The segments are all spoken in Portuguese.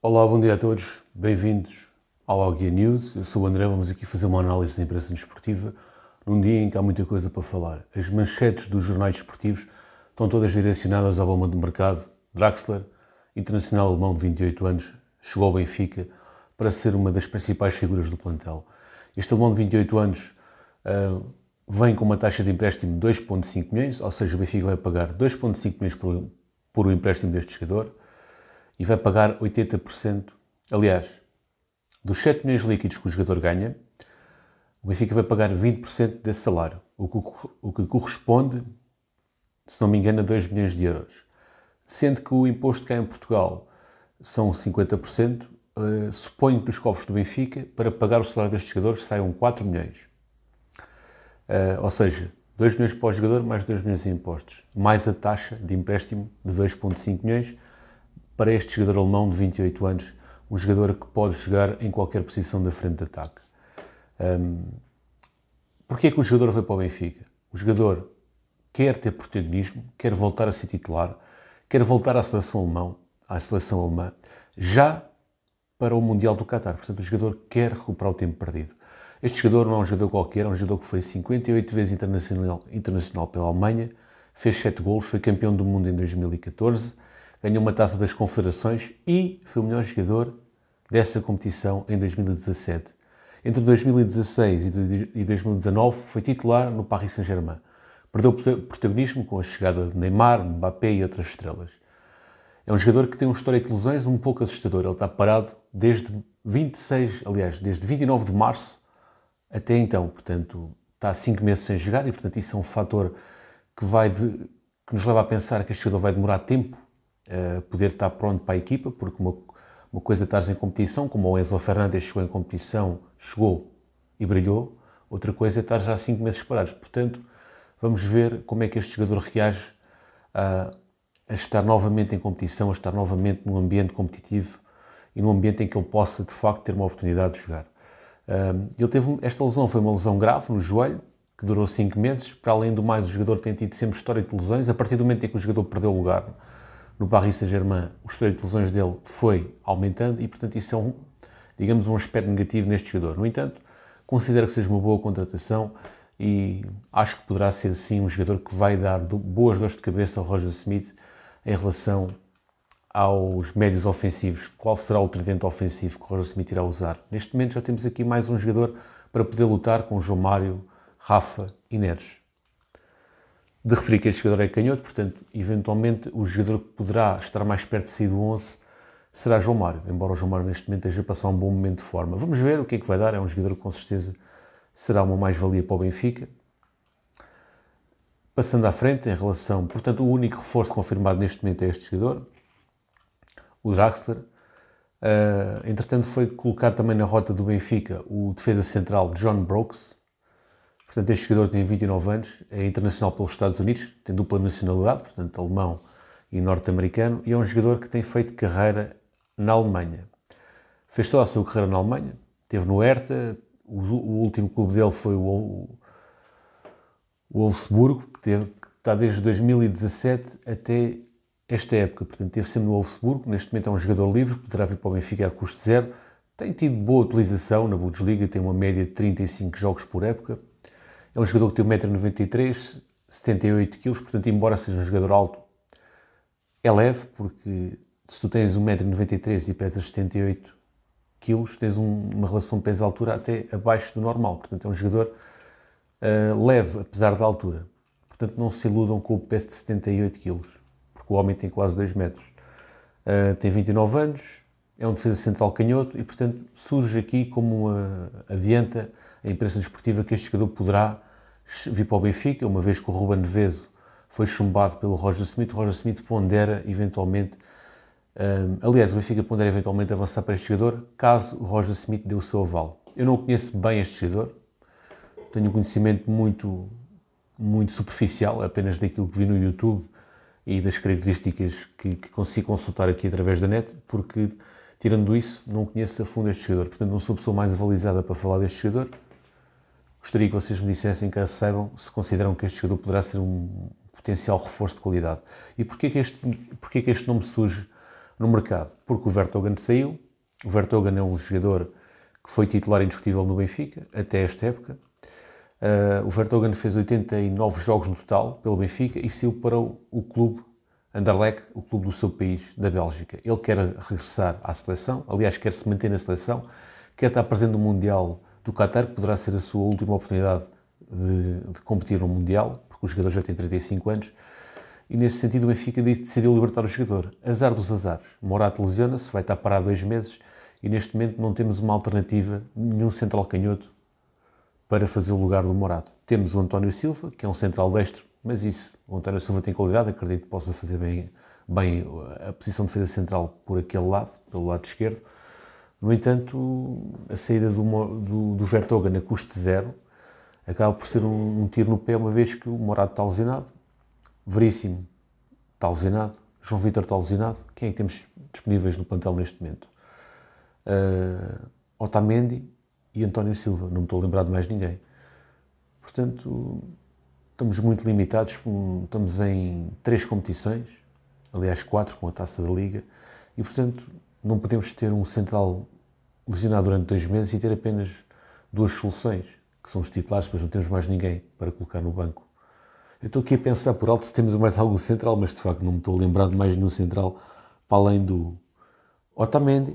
Olá, bom dia a todos, bem-vindos ao Alguia News. Eu sou o André, vamos aqui fazer uma análise da imprensa desportiva num dia em que há muita coisa para falar. As manchetes dos jornais desportivos estão todas direcionadas à bomba de mercado. Draxler, internacional alemão de 28 anos, chegou ao Benfica para ser uma das principais figuras do plantel. Este alemão de 28 anos uh, vem com uma taxa de empréstimo de 2,5 milhões, ou seja, o Benfica vai pagar 2,5 milhões por, por o empréstimo deste jogador e vai pagar 80%. Aliás, dos 7 milhões líquidos que o jogador ganha, o Benfica vai pagar 20% desse salário, o que, o que corresponde, se não me engano, a 2 milhões de euros. Sendo que o imposto que há em Portugal são 50%, uh, eh, suponho que os cofres do Benfica, para pagar o salário destes jogadores, saiam 4 milhões. Uh, ou seja, 2 milhões para o jogador, mais 2 milhões em impostos, mais a taxa de empréstimo de 2,5 milhões, para este jogador alemão de 28 anos, um jogador que pode jogar em qualquer posição da frente de ataque. Um, Porquê é que o jogador veio para o Benfica? O jogador quer ter protagonismo, quer voltar a ser titular, quer voltar à seleção alemã, à seleção alemã já para o Mundial do Qatar. Portanto, o jogador quer recuperar o tempo perdido. Este jogador não é um jogador qualquer, é um jogador que foi 58 vezes internacional, internacional pela Alemanha, fez 7 gols, foi campeão do mundo em 2014, ganhou uma taça das Confederações e foi o melhor jogador dessa competição em 2017. Entre 2016 e 2019 foi titular no Paris Saint-Germain. Perdeu protagonismo com a chegada de Neymar, Mbappé e outras estrelas. É um jogador que tem uma história de lesões um pouco assustador. Ele está parado desde 26, aliás, desde 29 de março até então. Portanto, está há 5 meses sem jogar e, portanto, isso é um fator que, vai de, que nos leva a pensar que este jogador vai demorar tempo eh, poder estar pronto para a equipa, porque uma, uma coisa é estar em competição, como o Enzo Fernandes chegou em competição, chegou e brilhou, outra coisa é estar já cinco meses parados. Portanto, vamos ver como é que este jogador reage a, ah, a, estar novamente em competição, a estar novamente num ambiente competitivo e num ambiente em que ele possa de facto ter uma oportunidade de jogar. Ah, ele teve esta lesão foi uma lesão grave no joelho que durou cinco meses. Para além do mais, o jogador tem tido sempre história de lesões. A partir do momento em que o jogador perdeu o lugar no Paris Saint-Germain o histórico de lesões dele foi aumentando e, portanto, isso é um, digamos, um aspecto negativo neste jogador. No entanto, considero que seja uma boa contratação e acho que poderá ser, sim, um jogador que vai dar boas dores de cabeça ao Roger Smith em relação aos médios ofensivos. Qual será o tridente ofensivo que o Roger Smith irá usar? Neste momento já temos aqui mais um jogador para poder lutar com João Mário, Rafa e Neres de referir que este jogador é canhoto, portanto, eventualmente o jogador que poderá estar mais perto de si do 11 será João Mário, embora o João Mário neste momento esteja a passar um bom momento de forma. Vamos ver o que é que vai dar, é um jogador que com certeza será uma mais-valia para o Benfica. Passando à frente, em relação, portanto, o único reforço confirmado neste momento é este jogador, o Draxler. Uh, entretanto, foi colocado também na rota do Benfica o defesa central John Brooks, Portanto, este jogador tem 29 anos, é internacional pelos Estados Unidos, tem dupla nacionalidade, portanto, alemão e norte-americano, e é um jogador que tem feito carreira na Alemanha. Fez toda a sua carreira na Alemanha, teve no Hertha, o, o último clube dele foi o, o Wolfsburgo, que, teve, que está desde 2017 até esta época. Portanto, teve sempre no Wolfsburgo, neste momento é um jogador livre, poderá vir para o Benfica a custo zero. Tem tido boa utilização na Bundesliga, tem uma média de 35 jogos por época. É um jogador que tem 1,93m, 78kg, portanto, embora seja um jogador alto, é leve, porque se tu tens 1,93m e pesas 78kg, tens um, uma relação peso-altura até abaixo do normal. Portanto, é um jogador uh, leve, apesar da altura. Portanto, não se iludam com o peso de 78kg, porque o homem tem quase 2 metros. Uh, tem 29 anos, é um defesa central canhoto e, portanto, surge aqui como uma, adianta a imprensa desportiva que este jogador poderá vi para o Benfica, uma vez que o Ruben Veso foi chumbado pelo Roger Smith. O Roger Smith pondera eventualmente, um, aliás, o Benfica pondera eventualmente avançar para este jogador, caso o Roger Smith dê o seu aval. Eu não conheço bem este jogador, tenho um conhecimento muito, muito superficial, apenas daquilo que vi no YouTube e das características que, que consigo consultar aqui através da net, porque, tirando isso, não conheço a fundo este jogador. Portanto, não sou a pessoa mais avalizada para falar deste jogador Gostaria que vocês me dissessem, que saibam, se consideram que este jogador poderá ser um potencial reforço de qualidade. E porquê que este, porquê que este nome surge no mercado? Porque o Vertogen saiu, o Vertogen é um jogador que foi titular indiscutível no Benfica, até esta época. Uh, o Vertogen fez 89 jogos no total pelo Benfica e saiu para o, o clube Anderlecht, o clube do seu país, da Bélgica. Ele quer regressar à seleção, aliás, quer se manter na seleção, quer estar presente no Mundial do Qatar, que poderá ser a sua última oportunidade de, de competir no Mundial, porque o jogador já tem 35 anos, e nesse sentido o Benfica decidiu libertar o jogador. Azar dos azares. Morato lesiona-se, vai estar parado dois meses, e neste momento não temos uma alternativa, nenhum central canhoto, para fazer o lugar do Morato. Temos o António Silva, que é um central destro, mas isso, o António Silva tem qualidade, acredito que possa fazer bem, bem a posição de defesa central por aquele lado, pelo lado esquerdo. No entanto, a saída do, do, do Vertogen a custo zero acaba por ser um, um, tiro no pé, uma vez que o Morado está lesionado, Veríssimo está lesionado, João Vitor está lesionado, quem é que temos disponíveis no plantel neste momento? Uh, Otamendi e António Silva, não me estou a lembrar de mais ninguém. Portanto, estamos muito limitados, estamos em três competições, aliás quatro com a Taça da Liga, e portanto não podemos ter um central lesionado durante dois meses e ter apenas duas soluções, que são os titulares, depois não temos mais ninguém para colocar no banco. Eu estou aqui a pensar por alto se temos mais algum central, mas de facto não me estou a lembrar de mais nenhum central para além do Otamendi,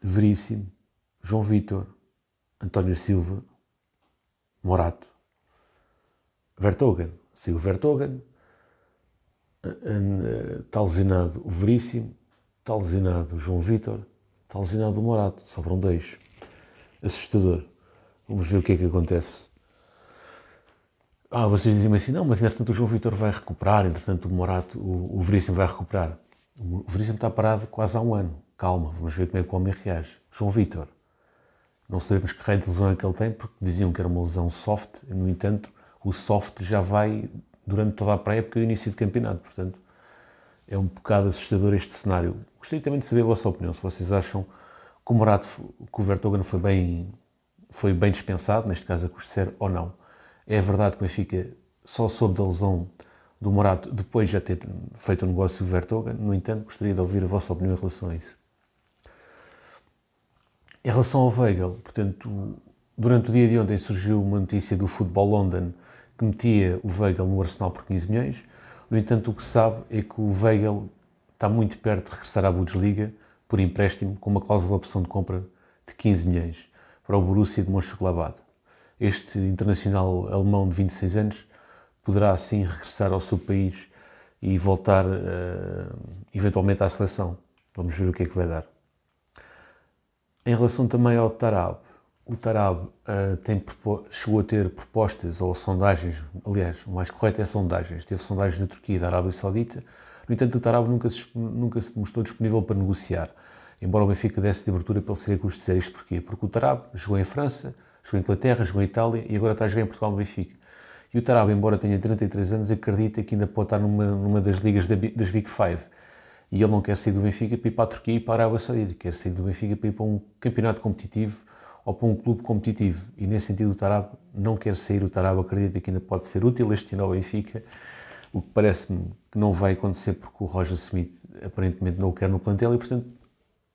Veríssimo, João Vitor, António Silva, Morato, Vertogen. Saiu Vertogen, eh, eh, tal lesionado o Veríssimo, Está o João Vitor, está lesionado o Morato, sobram dois. Assustador. Vamos ver o que é que acontece. Ah, vocês dizem-me assim, não, mas entretanto o João Vitor vai recuperar, entretanto o Morato, o, o Veríssimo vai recuperar. O Veríssimo está parado quase há um ano. Calma, vamos ver como é que o homem reage. João Vitor, não sabemos que raio de lesão é que ele tem, porque diziam que era uma lesão soft, no entanto, o soft já vai durante toda a pré-época e o início do campeonato, portanto, é um bocado assustador este cenário. Gostaria também de saber a vossa opinião, se vocês acham que o Morato, que o Vertogen foi bem, foi bem dispensado, neste caso a Custecer, ou não. É verdade que o Benfica só soube da lesão do Morato depois de já ter feito o um negócio do Vertogen, no entanto, gostaria de ouvir a vossa opinião em relação a isso. Em relação ao Weigl, portanto, durante o dia de ontem surgiu uma notícia do Futebol London que metia o Weigl no Arsenal por 15 milhões, no entanto, o que se sabe é que o Weigl está muito perto de regressar à Bundesliga por empréstimo com uma cláusula de opção de compra de 15 milhões para o Borussia de Mönchengladbach. Este internacional alemão de 26 anos poderá assim regressar ao seu país e voltar eh, eventualmente à seleção. Vamos ver o que é que vai dar. Em relação também ao Tarab, o Tarab uh, tem, chegou a ter propostas ou sondagens, aliás, o mais correto é sondagens, teve sondagens na Turquia e da Arábia Saudita, no entanto o Tarab nunca se, nunca se mostrou disponível para negociar, embora o Benfica desse de abertura para ele seria custo dizer isto porquê? Porque o Tarab jogou em França, jogou em Inglaterra, jogou em Itália e agora está a jogar em Portugal no Benfica. E o Tarab, embora tenha 33 anos, acredita que ainda pode estar numa, numa das ligas da, das Big Five. E ele não quer sair do Benfica para ir para a Turquia e para a Arábia Saudita, quer sair do Benfica para ir para um campeonato competitivo ou para um clube competitivo. E nesse sentido o Tarab não quer sair, o Tarab acredita que ainda pode ser útil este ano ao Benfica, o que parece-me que não vai acontecer porque o Roger Smith aparentemente não o quer no plantel e, portanto,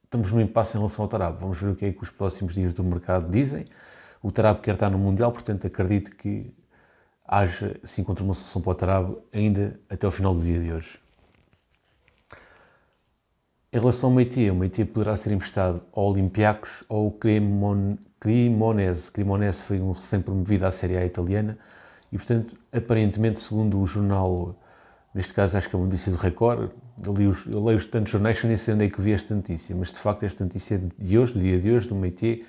estamos num impasse em relação ao Tarab. Vamos ver o que é que os próximos dias do mercado dizem. O Tarab quer estar no Mundial, portanto, acredito que haja, se encontre uma solução para o Tarab ainda até o final do dia de hoje. Em relação ao Meitia, o Meitia poderá ser emprestado ao Olympiacos ou ao Cremon, Cremonese. Cremonese foi um recém-promovido à Série A italiana e, portanto, aparentemente, segundo o jornal, neste caso acho que é uma notícia do Record, eu, li os, eu leio os tantos jornais, nem sei onde é que vi esta notícia, mas de facto esta notícia de hoje, do dia de hoje, do Meitia,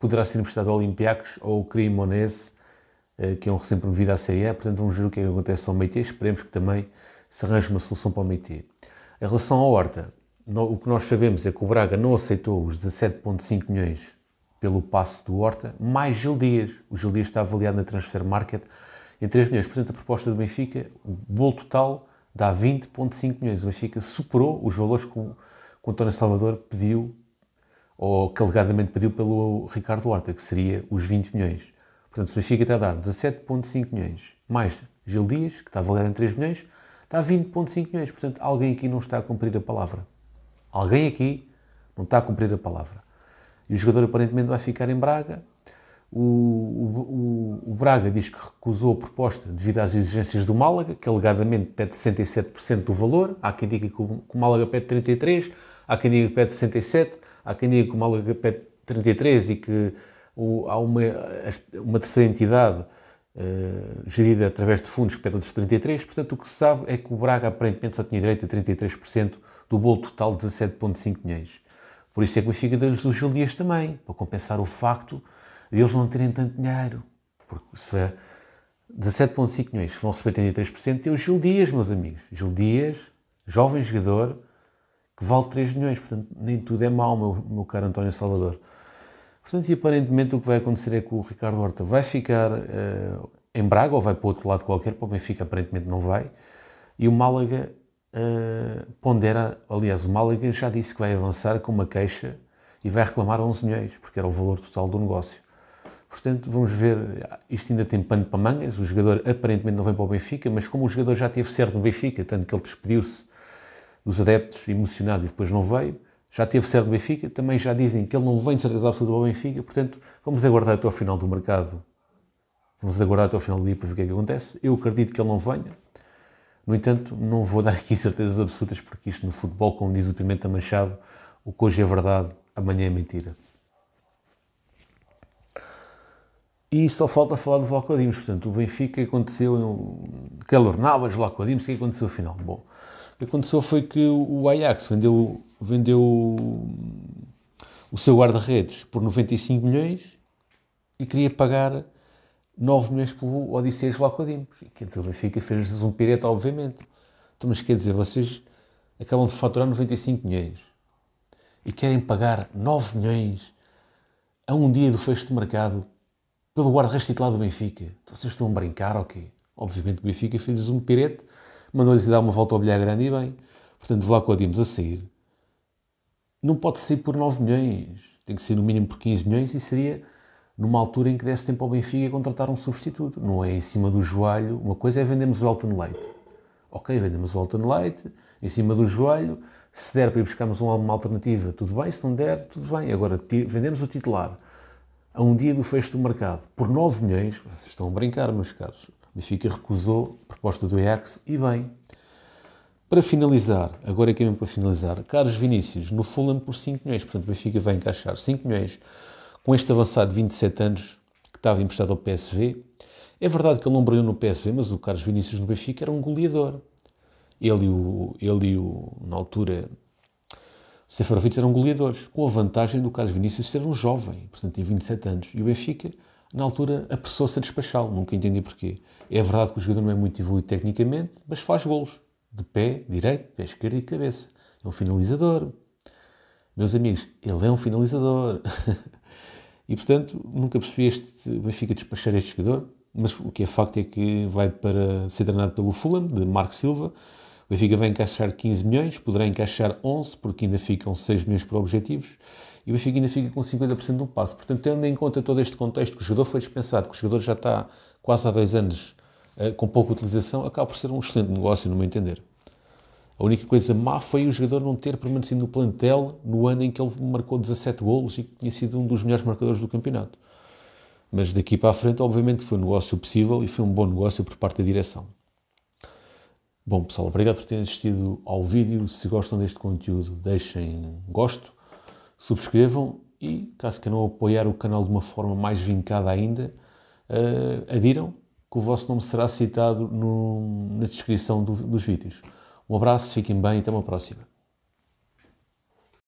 poderá ser emprestado ao Olympiacos ou ao Cremonese, eh, que é um recém-promovido à Série A, portanto vamos ver o que é que acontece ao Meitia, esperemos que também se arranje uma solução para o Meitia. Em relação à Horta, o que nós sabemos é que o Braga não aceitou os 17,5 milhões pelo passe do Horta, mais Gil Dias. O Gil Dias está avaliado na Transfer Market em 3 milhões. Portanto, a proposta do Benfica, o bolo total dá 20,5 milhões. O Benfica superou os valores que o, que o António Salvador pediu, ou que alegadamente pediu pelo Ricardo Horta, que seria os 20 milhões. Portanto, se o Benfica está a dar 17,5 milhões, mais Gil Dias, que está avaliado em 3 milhões, dá 20,5 milhões. Portanto, alguém aqui não está a cumprir a palavra. Alguém aqui não está a cumprir a palavra. E o jogador aparentemente vai ficar em Braga. O, o, o Braga diz que recusou a proposta devido às exigências do Málaga, que alegadamente pede 67% do valor. Há quem diga que o, Málaga pede 33%, há quem diga que pede 67%, há quem diga que o Málaga pede 33% e que o, há uma, uma terceira entidade uh, gerida através de fundos que pede outros 33%. Portanto, o que se sabe é que o Braga aparentemente só tinha direito a 33% do bolo total de 17,5 milhões. Por isso é que o Benfica deu-lhes os Julias também, para compensar o facto de eles não terem tanto dinheiro. Porque se é 17,5 milhões, vão receber 33%, tem é o Gil Dias, meus amigos. Gil Dias, jovem jogador, que vale 3 milhões. Portanto, nem tudo é mau, meu, meu caro António Salvador. Portanto, e aparentemente o que vai acontecer é que o Ricardo Horta vai ficar uh, em Braga ou vai para outro lado qualquer, para o Benfica aparentemente não vai. E o Málaga eh, pondera, aliás, o Málaga já disse que vai avançar com uma queixa e vai reclamar 11 milhões, porque era o valor total do negócio. Portanto, vamos ver, isto ainda tem pano para mangas, o jogador aparentemente não vem para o Benfica, mas como o jogador já teve certo no Benfica, tanto que ele despediu-se dos adeptos emocionado e depois não veio, já teve certo no Benfica, também já dizem que ele não vem de certeza absoluta para o Benfica, portanto, vamos aguardar até ao final do mercado, vamos aguardar até ao final do dia para ver o que é que acontece. Eu acredito que ele não venha, no entanto, não vou dar aqui certezas absolutas, porque isto no futebol, como diz o Pimenta Machado, o que hoje é verdade, amanhã é mentira. E só falta falar do Vlaco Portanto, o Benfica aconteceu em calor Navas, o Dimos, o que aconteceu afinal? Bom, o que aconteceu foi que o Ajax vendeu, vendeu o seu guarda-redes por 95 milhões e queria pagar 9 milhões pelo Odisseias Vlacodimos. Quer dizer, o Benfica fez-lhes um pireta, obviamente. Então, mas quer dizer, vocês acabam de faturar 95 milhões e querem pagar 9 milhões a um dia do fecho de mercado pelo guarda-redes titular do Benfica. Vocês estão a brincar ou quê? Obviamente o Benfica fez-lhes um pireto, mandou-lhes dar uma volta ao bilhar grande e bem. Portanto, Vlacodimos a sair. Não pode ser por 9 milhões, tem que ser no mínimo por 15 milhões e seria numa altura em que desse tempo ao Benfica contratar um substituto. Não é em cima do joelho. Uma coisa é vendemos o Elton Leite. Ok, vendemos o Elton Leite, em cima do joelho. Se der para ir buscarmos uma alternativa, tudo bem. Se não der, tudo bem. Agora, vendemos o titular a um dia do fecho do mercado por 9 milhões. Vocês estão a brincar, meus caros. O Benfica recusou a proposta do Ajax e bem. Para finalizar, agora é que é mesmo para finalizar, Carlos Vinícius, no Fulham por 5 milhões. Portanto, o Benfica vai encaixar 5 milhões com este avançado de 27 anos que estava emprestado ao PSV. É verdade que ele não brilhou no PSV, mas o Carlos Vinícius no Benfica era um goleador. Ele e o, ele e o na altura, Seferovic eram goleadores, com a vantagem do Carlos Vinícius ser um jovem, portanto, tinha 27 anos. E o Benfica, na altura, apressou-se a despachá-lo, nunca entendi porquê. É verdade que o jogador não é muito evoluído tecnicamente, mas faz golos, de pé direito, pé esquerdo e cabeça. É um finalizador. Meus amigos, ele é um finalizador. E portanto, nunca percebi este Benfica despachar este jogador, mas o que é facto é que vai para ser treinado pelo Fulham, de Marco Silva. O Benfica vai encaixar 15 milhões, poderá encaixar 11, porque ainda ficam 6 milhões para objetivos, e o Benfica ainda fica com 50% do passo Portanto, tendo em conta todo este contexto, que o jogador foi dispensado, que o jogador já está quase há dois anos eh, com pouca utilização, acaba por ser um excelente negócio, no meu entender. A única coisa má foi o jogador não ter permanecido no plantel no ano em que ele marcou 17 golos e que tinha sido um dos melhores marcadores do campeonato. Mas daqui para a frente, obviamente, foi um negócio possível e foi um bom negócio por parte da direção. Bom, pessoal, obrigado por terem assistido ao vídeo. Se gostam deste conteúdo, deixem gosto, subscrevam e, caso queiram apoiar o canal de uma forma mais vincada ainda, eh, adiram que o vosso nome será citado no, na descrição do, dos vídeos. Um abraço, fiquem bem e até uma próxima.